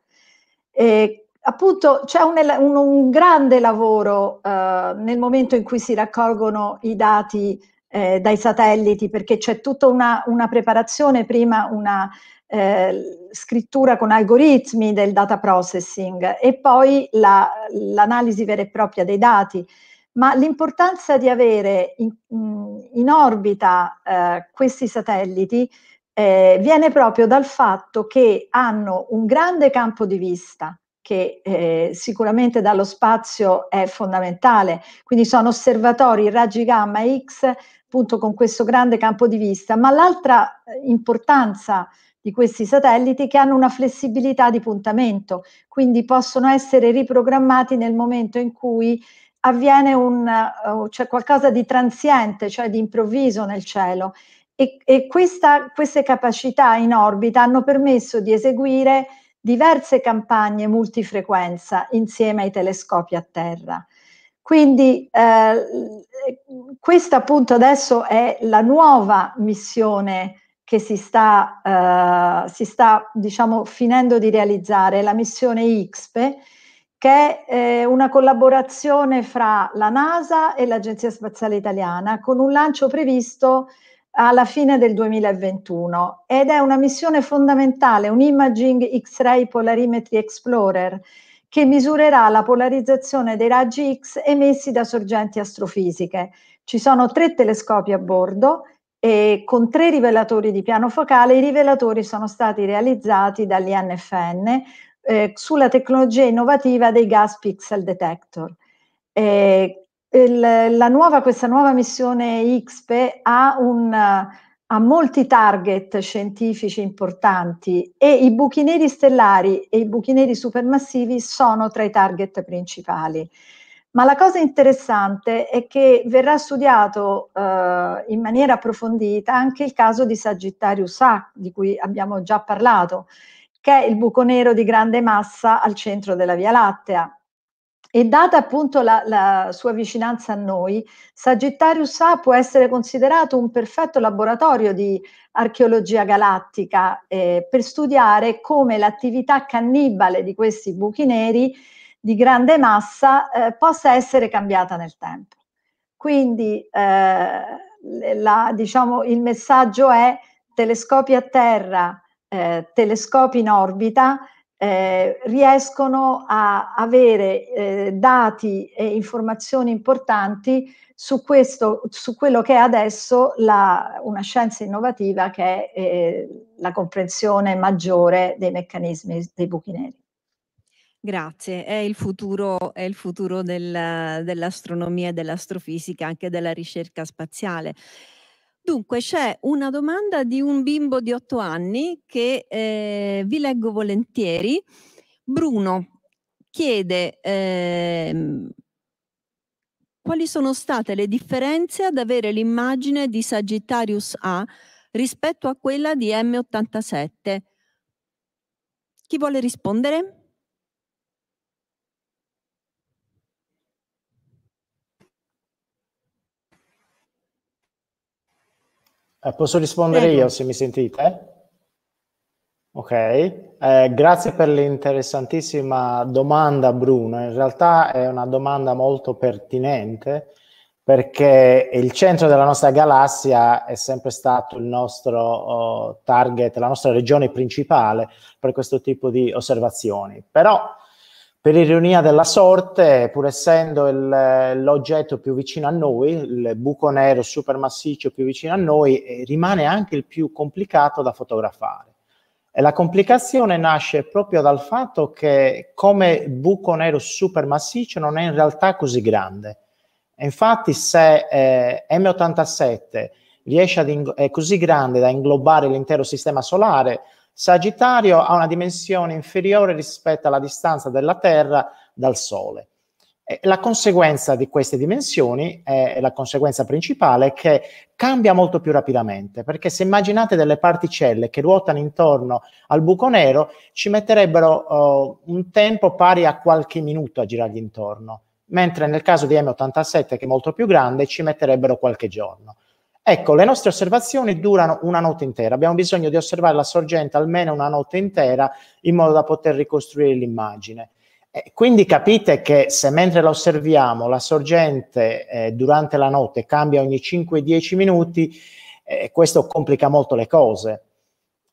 appunto c'è un, un, un grande lavoro eh, nel momento in cui si raccolgono i dati eh, dai satelliti, perché c'è tutta una, una preparazione prima, una eh, scrittura con algoritmi del data processing e poi la, l'analisi vera e propria dei dati. Ma l'importanza di avere in, in orbita eh, questi satelliti eh, viene proprio dal fatto che hanno un grande campo di vista, che eh, sicuramente dallo spazio è fondamentale. Quindi sono osservatori raggi gamma X appunto con questo grande campo di vista, ma l'altra eh, importanza di questi satelliti che hanno una flessibilità di puntamento, quindi possono essere riprogrammati nel momento in cui avviene un, cioè qualcosa di transiente, cioè di improvviso nel cielo. E, e questa, queste capacità in orbita hanno permesso di eseguire diverse campagne multifrequenza insieme ai telescopi a terra. Quindi eh, questa appunto adesso è la nuova missione che si sta, eh, si sta diciamo, finendo di realizzare, la missione IXPE, che è eh, una collaborazione fra la NASA e l'Agenzia Spaziale Italiana, con un lancio previsto alla fine del 2021 ed è una missione fondamentale, un Imaging X-Ray Polarimetry Explorer, che misurerà la polarizzazione dei raggi X emessi da sorgenti astrofisiche. Ci sono tre telescopi a bordo e con tre rivelatori di piano focale. I rivelatori sono stati realizzati dall'INFN eh, sulla tecnologia innovativa dei gas pixel detector. Eh, il, nuova, questa nuova missione XPE ha, un, ha molti target scientifici importanti e i buchi neri stellari e i buchi neri supermassivi sono tra i target principali. Ma la cosa interessante è che verrà studiato eh, in maniera approfondita anche il caso di Sagittarius A, di cui abbiamo già parlato, che è il buco nero di grande massa al centro della Via Lattea. E data appunto la, la sua vicinanza a noi, Sagittarius A può essere considerato un perfetto laboratorio di archeologia galattica eh, per studiare come l'attività cannibale di questi buchi neri di grande massa eh, possa essere cambiata nel tempo. Quindi eh, la, diciamo, il messaggio è telescopi a terra, eh, telescopi in orbita, eh, riescono a avere eh, dati e informazioni importanti su, questo, su quello che è adesso la, una scienza innovativa che è eh, la comprensione maggiore dei meccanismi dei buchi neri. Grazie, è il futuro, è il futuro del, dell'astronomia e dell'astrofisica, anche della ricerca spaziale. Dunque, c'è una domanda di un bimbo di otto anni che eh, vi leggo volentieri. Bruno chiede eh, quali sono state le differenze ad avere l'immagine di Sagittarius A rispetto a quella di M87. Chi vuole rispondere? Eh, posso rispondere Prego. io se mi sentite? Ok, eh, grazie per l'interessantissima domanda Bruno, in realtà è una domanda molto pertinente perché il centro della nostra galassia è sempre stato il nostro oh, target, la nostra regione principale per questo tipo di osservazioni, però per ironia della sorte, pur essendo il, l'oggetto più vicino a noi, il buco nero supermassiccio più vicino a noi, eh, rimane anche il più complicato da fotografare. E la complicazione nasce proprio dal fatto che come buco nero supermassiccio non è in realtà così grande. E infatti se eh, M87 riesce ad ing- è così grande da inglobare l'intero sistema solare, Sagittario ha una dimensione inferiore rispetto alla distanza della Terra dal Sole. E la conseguenza di queste dimensioni, è, la conseguenza principale, è che cambia molto più rapidamente, perché se immaginate delle particelle che ruotano intorno al buco nero, ci metterebbero oh, un tempo pari a qualche minuto a girargli intorno, mentre nel caso di M87, che è molto più grande, ci metterebbero qualche giorno. Ecco, le nostre osservazioni durano una notte intera, abbiamo bisogno di osservare la sorgente almeno una notte intera in modo da poter ricostruire l'immagine. Eh, quindi capite che se mentre la osserviamo la sorgente eh, durante la notte cambia ogni 5-10 minuti, eh, questo complica molto le cose.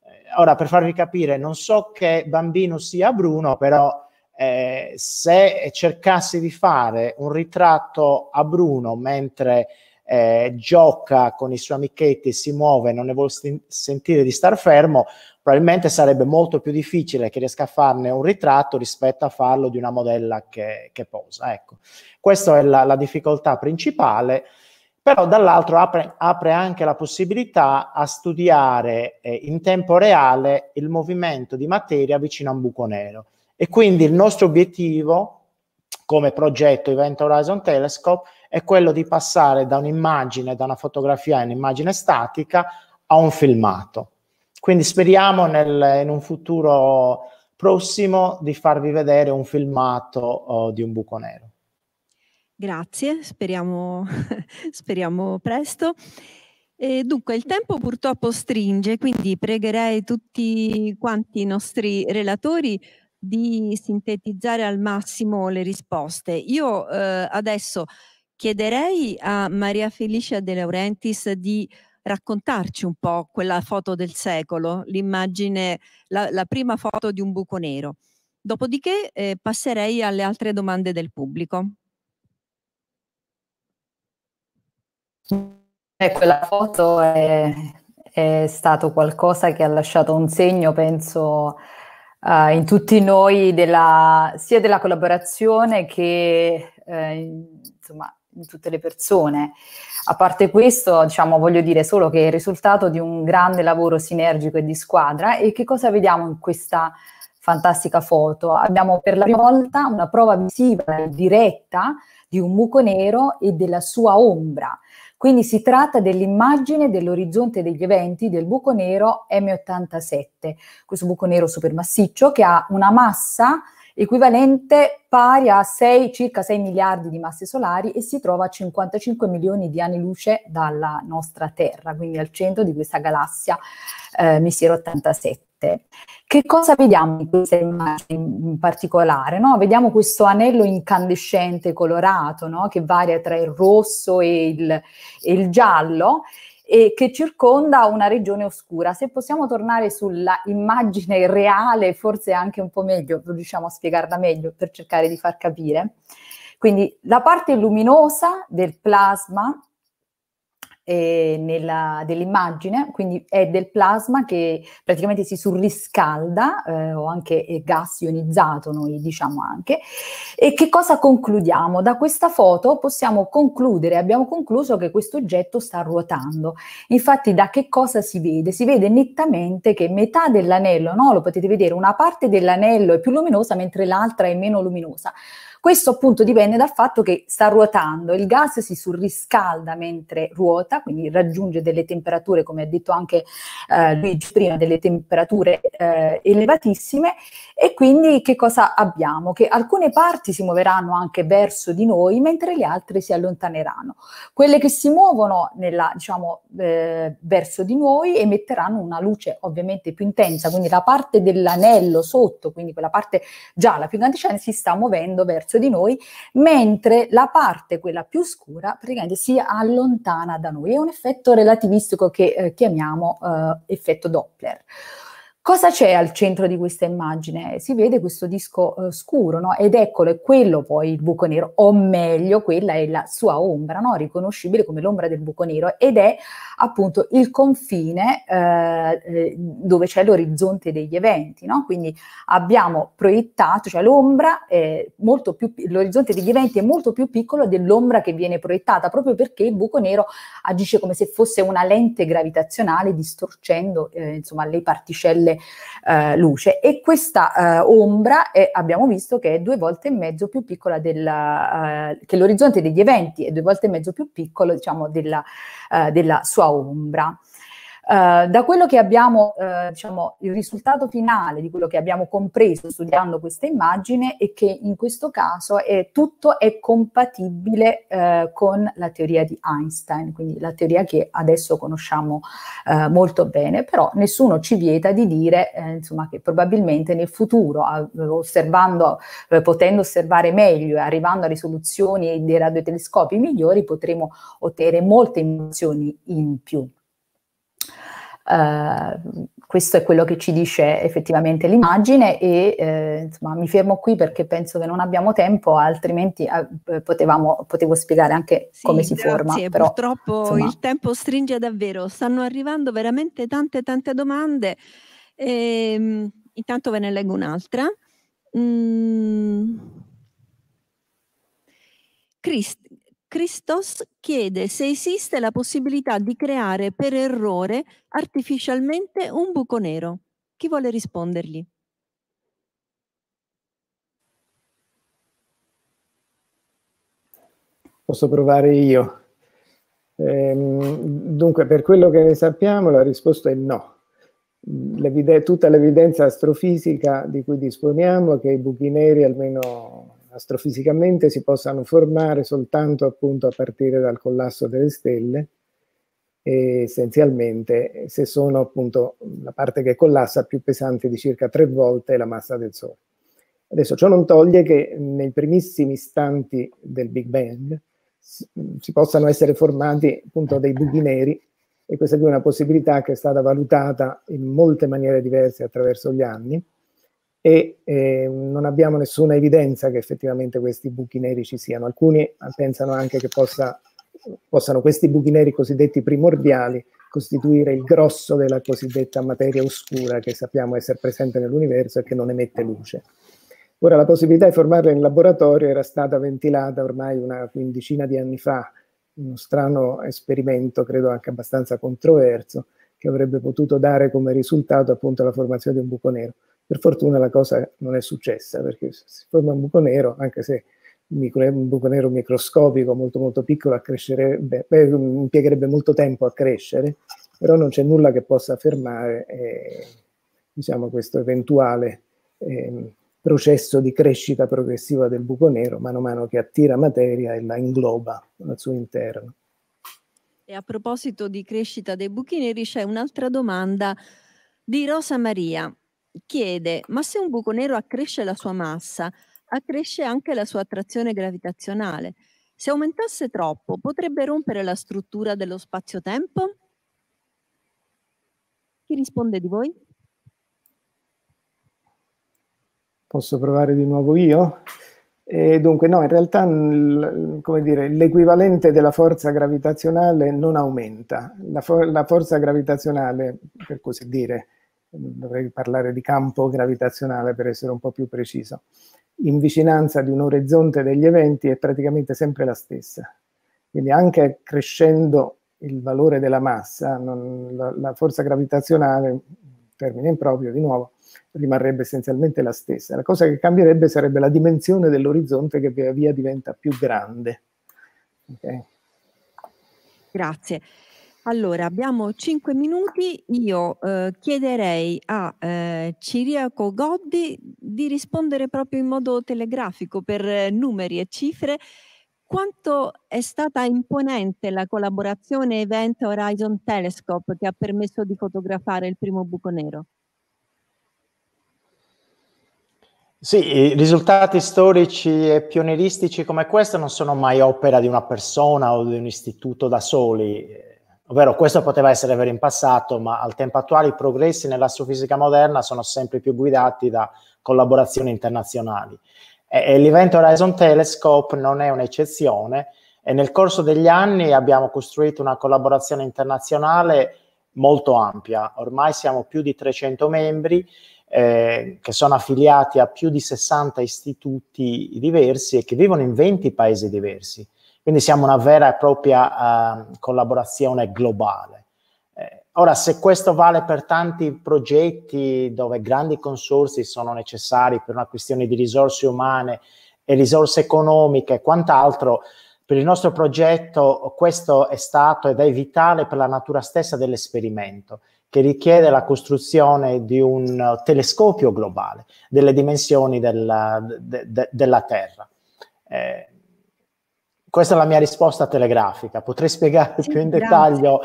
Eh, ora, per farvi capire, non so che bambino sia Bruno, però eh, se cercassi di fare un ritratto a Bruno mentre eh, gioca con i suoi amichetti, si muove, non ne vuole sentire di star fermo, probabilmente sarebbe molto più difficile che riesca a farne un ritratto rispetto a farlo di una modella che, che posa. Ecco, questa è la, la difficoltà principale però dall'altro apre, apre, anche la possibilità a studiare eh, in tempo reale il movimento di materia vicino a un buco nero. E quindi il nostro obiettivo come progetto Event Horizon Telescope è quello di passare da un'immagine, da una fotografia in immagine statica a un filmato. Quindi speriamo nel, in un futuro prossimo di farvi vedere un filmato oh, di un buco nero. Grazie, speriamo, speriamo presto. E dunque, il tempo purtroppo stringe, quindi pregherei tutti quanti i nostri relatori di sintetizzare al massimo le risposte. Io eh, adesso Chiederei a Maria Felicia De Laurentiis di raccontarci un po' quella foto del secolo, l'immagine, la, la prima foto di un buco nero. Dopodiché eh, passerei alle altre domande del pubblico. Ecco, eh, la foto è, è stato qualcosa che ha lasciato un segno, penso, Uh, in tutti noi della, sia della collaborazione che eh, insomma, in tutte le persone. A parte questo, diciamo, voglio dire solo che è il risultato di un grande lavoro sinergico e di squadra e che cosa vediamo in questa fantastica foto? Abbiamo per la prima volta una prova visiva e diretta di un buco nero e della sua ombra. Quindi si tratta dell'immagine dell'orizzonte degli eventi del buco nero M87, questo buco nero supermassiccio che ha una massa equivalente pari a 6, circa 6 miliardi di masse solari e si trova a 55 milioni di anni luce dalla nostra Terra, quindi al centro di questa galassia eh, Messiero 87. Che cosa vediamo in questa immagine in particolare? No? Vediamo questo anello incandescente colorato no? che varia tra il rosso e il, e il giallo e che circonda una regione oscura. Se possiamo tornare sulla immagine reale, forse anche un po' meglio, riusciamo a spiegarla meglio per cercare di far capire. Quindi la parte luminosa del plasma eh, nella, dell'immagine, quindi è del plasma che praticamente si surriscalda eh, o anche gas ionizzato, noi diciamo anche. E che cosa concludiamo? Da questa foto possiamo concludere, abbiamo concluso che questo oggetto sta ruotando. Infatti da che cosa si vede? Si vede nettamente che metà dell'anello, no? lo potete vedere, una parte dell'anello è più luminosa mentre l'altra è meno luminosa. Questo appunto dipende dal fatto che sta ruotando, il gas si surriscalda mentre ruota, quindi raggiunge delle temperature, come ha detto anche eh, Luigi prima, delle temperature eh, elevatissime e quindi che cosa abbiamo? Che alcune parti si muoveranno anche verso di noi mentre le altre si allontaneranno. Quelle che si muovono nella, diciamo, eh, verso di noi emetteranno una luce ovviamente più intensa, quindi la parte dell'anello sotto, quindi quella parte gialla più grandicenne si sta muovendo verso verso di noi, mentre la parte, quella più scura, praticamente si allontana da noi. È un effetto relativistico che eh, chiamiamo eh, effetto Doppler. Cosa c'è al centro di questa immagine? Si vede questo disco eh, scuro, no? Ed eccolo, è quello poi il buco nero, o meglio, quella è la sua ombra, no? Riconoscibile come l'ombra del buco nero ed è appunto il confine eh, eh, dove c'è l'orizzonte degli eventi, no? quindi abbiamo proiettato, cioè l'ombra è molto più, l'orizzonte degli eventi è molto più piccolo dell'ombra che viene proiettata, proprio perché il buco nero agisce come se fosse una lente gravitazionale distorcendo eh, insomma, le particelle eh, luce e questa eh, ombra è, abbiamo visto che è due volte e mezzo più piccola della, eh, che l'orizzonte degli eventi è due volte e mezzo più piccolo diciamo della, della sua sua ombra. Eh, da quello che abbiamo, uh, diciamo, il risultato finale di quello che abbiamo compreso studiando questa immagine è che in questo caso è, tutto è compatibile uh, con la teoria di Einstein, quindi la teoria che adesso conosciamo molto bene, però nessuno ci vieta di dire eh, insomma, che probabilmente nel futuro, osservando, potendo osservare meglio e arrivando a risoluzioni dei radiotelescopi migliori, potremo ottenere molte emozioni in più. Ehm, questo è quello che ci dice effettivamente l'immagine e eh, insomma, mi fermo qui perché penso che non abbiamo tempo, altrimenti eh, eh potevamo, potevo spiegare anche sì, come si forma. Però, purtroppo insomma. il tempo stringe davvero, stanno arrivando veramente tante tante domande. E, ehm, intanto ve ne leggo un'altra. Mm. Crist Christos chiede se esiste la possibilità di creare per errore artificialmente un buco nero. Chi vuole rispondergli? Posso provare io. Ehm, dunque, per quello che ne sappiamo, la risposta è no. L'evide- tutta l'evidenza astrofisica di cui disponiamo è che i buchi neri, almeno astrofisicamente si possano formare soltanto appunto a partire dal collasso delle stelle e essenzialmente se sono appunto la parte che collassa più pesante di circa tre volte la massa del Sole. Adesso ciò non toglie che nei primissimi istanti del Big Bang si possano essere formati appunto dei buchi neri e questa è una possibilità che è stata valutata in molte maniere diverse attraverso gli anni e eh, non abbiamo nessuna evidenza che effettivamente questi buchi neri ci siano. Alcuni eh, pensano anche che possa, possano questi buchi neri cosiddetti primordiali costituire il grosso della cosiddetta materia oscura che sappiamo essere presente nell'universo e che non emette luce. Ora la possibilità di formarla in laboratorio era stata ventilata ormai una quindicina di anni fa, uno strano esperimento, credo anche abbastanza controverso, che avrebbe potuto dare come risultato appunto la formazione di un buco nero per fortuna la cosa non è successa perché si forma un buco nero, anche se un eh, buco nero microscopico molto molto piccolo beh, impiegherebbe molto tempo a crescere, però non c'è nulla che possa fermare eh, diciamo, questo eventuale eh, processo di crescita progressiva del buco nero mano a mano che attira materia e la ingloba al suo interno. E a proposito di crescita dei buchi neri c'è un'altra domanda di Rosa Maria chiede, ma se un buco nero accresce la sua massa, accresce anche la sua attrazione gravitazionale. Se aumentasse troppo, potrebbe rompere la struttura dello spazio-tempo? Chi risponde di voi? Posso provare di nuovo io? E dunque no, in realtà come dire, l'equivalente della forza gravitazionale non aumenta. La, for la forza gravitazionale, per così dire, dovrei parlare di campo gravitazionale per essere un po' più preciso, in vicinanza di un orizzonte degli eventi è praticamente sempre la stessa. Quindi anche crescendo il valore della massa, non, la, la, forza gravitazionale, termine improprio di nuovo, rimarrebbe essenzialmente la stessa. La cosa che cambierebbe sarebbe la dimensione dell'orizzonte che via via diventa più grande. Okay? Grazie. Allora, abbiamo 5 minuti. Io eh, chiederei a eh, Ciriaco Goddi di rispondere proprio in modo telegrafico per eh, numeri e cifre. Quanto è stata imponente la collaborazione Event Horizon Telescope che ha permesso di fotografare il primo buco nero? Sì, i risultati storici e pionieristici come questo non sono mai opera di una persona o di un istituto da soli Ovvero questo poteva essere vero in passato, ma al tempo attuale i progressi nell'astrofisica moderna sono sempre più guidati da collaborazioni internazionali. E, e l'Event Horizon Telescope non è un'eccezione e nel corso degli anni abbiamo costruito una collaborazione internazionale molto ampia. Ormai siamo più di 300 membri eh, che sono affiliati a più di 60 istituti diversi e che vivono in 20 paesi diversi. Quindi siamo una vera e propria eh, collaborazione globale. Eh, ora, se questo vale per tanti progetti dove grandi consorsi sono necessari per una questione di risorse umane e risorse economiche e quant'altro, per il nostro progetto questo è stato ed è vitale per la natura stessa dell'esperimento che richiede la costruzione di un telescopio globale delle dimensioni della, de, de, della Terra. Eh, questa è la mia risposta telegrafica. Potrei spiegare sì, più, in dettaglio,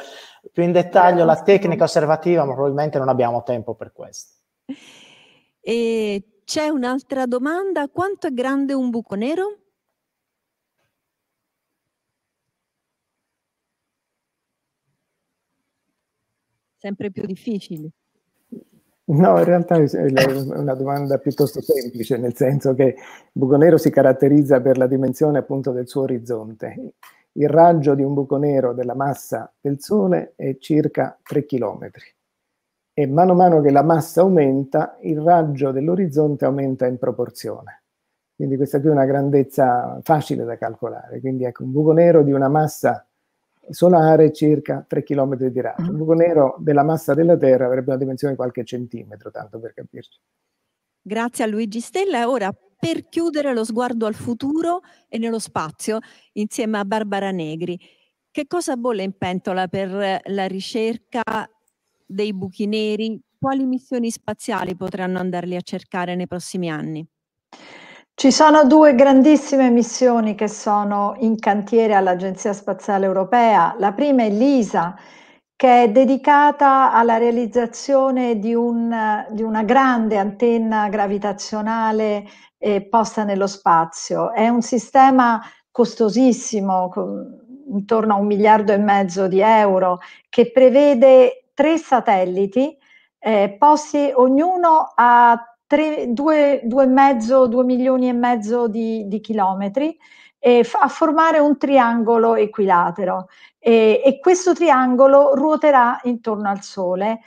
più in dettaglio, la tecnica osservativa, ma probabilmente non abbiamo tempo per questo. E c'è un'altra domanda. Quanto è grande un buco nero? Sempre più difficili. No, in realtà è una domanda piuttosto semplice, nel senso che buco nero si caratterizza per la dimensione appunto del suo orizzonte. Il raggio di un buco nero della massa del Sole è circa 3 km e mano a mano che la massa aumenta, il raggio dell'orizzonte aumenta in proporzione. Quindi questa qui è una grandezza facile da calcolare, quindi ecco un buco nero di una massa solare circa 3 km di raggio. Mm. Un buco nero della massa della Terra avrebbe una dimensione di qualche centimetro, tanto per capirci. Grazie a Luigi Stella. Ora, per chiudere lo sguardo al futuro e nello spazio, insieme a Barbara Negri, che cosa bolle in pentola per la ricerca dei buchi neri? Quali missioni spaziali potranno andarli a cercare nei prossimi anni? Ci sono due grandissime missioni che sono in cantiere all'Agenzia Spaziale Europea. La prima è l'ISA, che è dedicata alla realizzazione di, un, di una grande antenna gravitazionale eh, posta nello spazio. È un sistema costosissimo, intorno a un miliardo e mezzo di euro, che prevede tre satelliti eh, posti ognuno a due milioni e mezzo di, di chilometri eh, a formare un triangolo equilatero eh, e questo triangolo ruoterà intorno al Sole.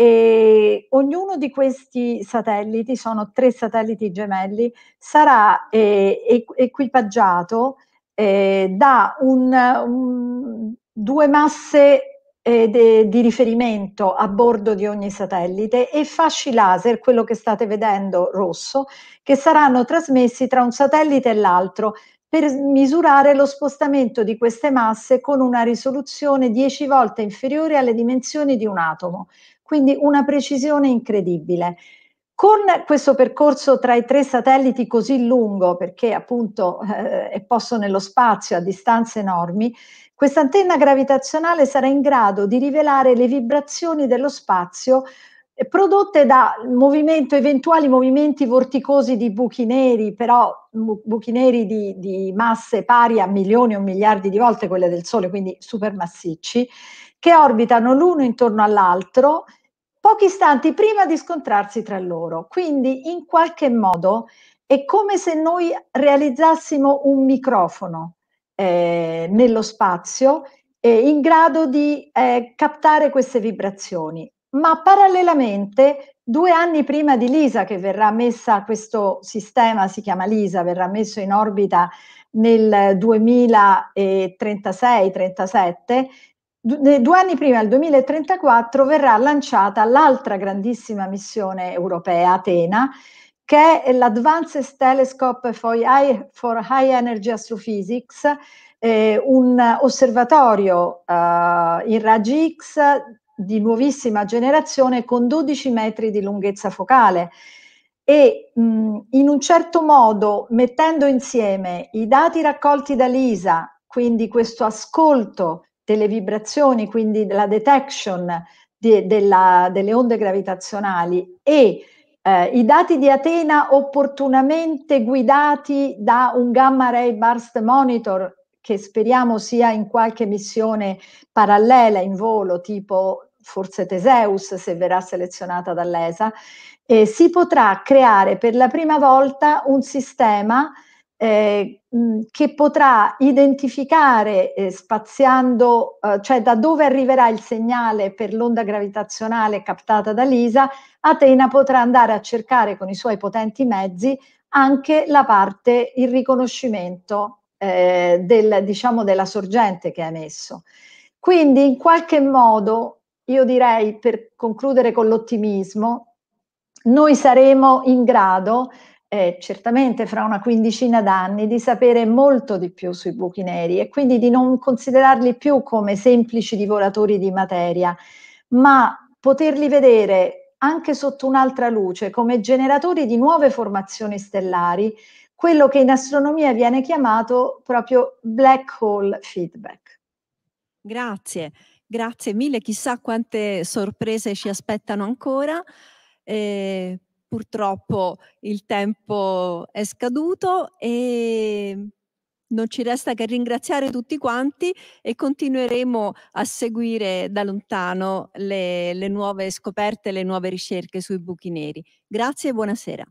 E ognuno di questi satelliti, sono tre satelliti gemelli, sarà eh, equipaggiato eh, da un, un, due masse eh, de, di riferimento a bordo di ogni satellite e fasci laser, quello che state vedendo rosso, che saranno trasmessi tra un satellite e l'altro per misurare lo spostamento di queste masse con una risoluzione 10 volte inferiore alle dimensioni di un atomo, quindi una precisione incredibile. Con questo percorso tra i tre satelliti così lungo, perché appunto eh, è posto nello spazio a distanze enormi, questa antenna gravitazionale sarà in grado di rivelare le vibrazioni dello spazio eh, prodotte da movimento, eventuali movimenti vorticosi di buchi neri, però buchi neri di, di masse pari a milioni o miliardi di volte quelle del Sole, quindi supermassicci, che orbitano l'uno intorno all'altro pochi istanti prima di scontrarsi tra loro. Quindi in qualche modo è come se noi realizzassimo un microfono eh, nello spazio eh, in grado di eh, captare queste vibrazioni. Ma parallelamente, due anni prima di LISA, che verrà messa, questo sistema si chiama LISA, verrà messo in orbita nel 2036-37, due anni prima, nel 2034, verrà lanciata l'altra grandissima missione europea, Atena, che è l'Advanced Telescope for High, for High Energy Astrophysics, eh, un osservatorio eh, in raggi X di nuovissima generazione con 12 metri di lunghezza focale e mh, in un certo modo mettendo insieme i dati raccolti dall'ISA, quindi questo ascolto delle vibrazioni, quindi la detection de, della, delle onde gravitazionali e eh, I dati di Atena opportunamente guidati da un gamma ray burst monitor che speriamo sia in qualche missione parallela in volo, tipo forse Teseus se verrà selezionata dall'ESA, eh, si potrà creare per la prima volta un sistema eh, mh, che potrà identificare eh, spaziando, eh, cioè da dove arriverà il segnale per l'onda gravitazionale captata da Lisa, Atena potrà andare a cercare con i suoi potenti mezzi anche la parte, il riconoscimento eh, del, diciamo, della sorgente che ha emesso. Quindi in qualche modo, io direi per concludere con l'ottimismo, noi saremo in grado eh, certamente fra una quindicina d'anni di sapere molto di più sui buchi neri e quindi di non considerarli più come semplici divoratori di materia, ma poterli vedere anche sotto un'altra luce, come generatori di nuove formazioni stellari, quello che in astronomia viene chiamato proprio black hole feedback. Grazie, grazie mille, chissà quante sorprese ci aspettano ancora. Eh, purtroppo il tempo è scaduto e non ci resta che ringraziare tutti quanti e continueremo a seguire da lontano le, le nuove scoperte, le nuove ricerche sui buchi neri. Grazie e buonasera.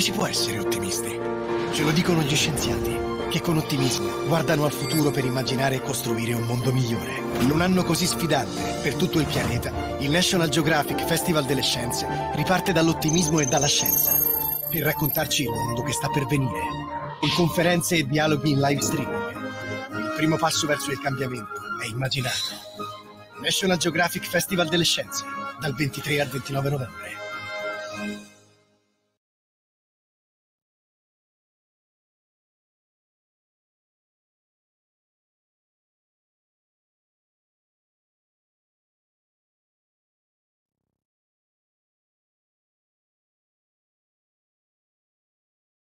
Come si può essere ottimisti? Ce lo dicono gli scienziati che con ottimismo guardano al futuro per immaginare e costruire un mondo migliore. In un anno così sfidante per tutto il pianeta, il National Geographic Festival delle Scienze riparte dall'ottimismo e dalla scienza per raccontarci il mondo che sta per venire, In conferenze e dialoghi in live streaming. Il primo passo verso il cambiamento è immaginato. National Geographic Festival delle Scienze, dal 23 al 29 novembre.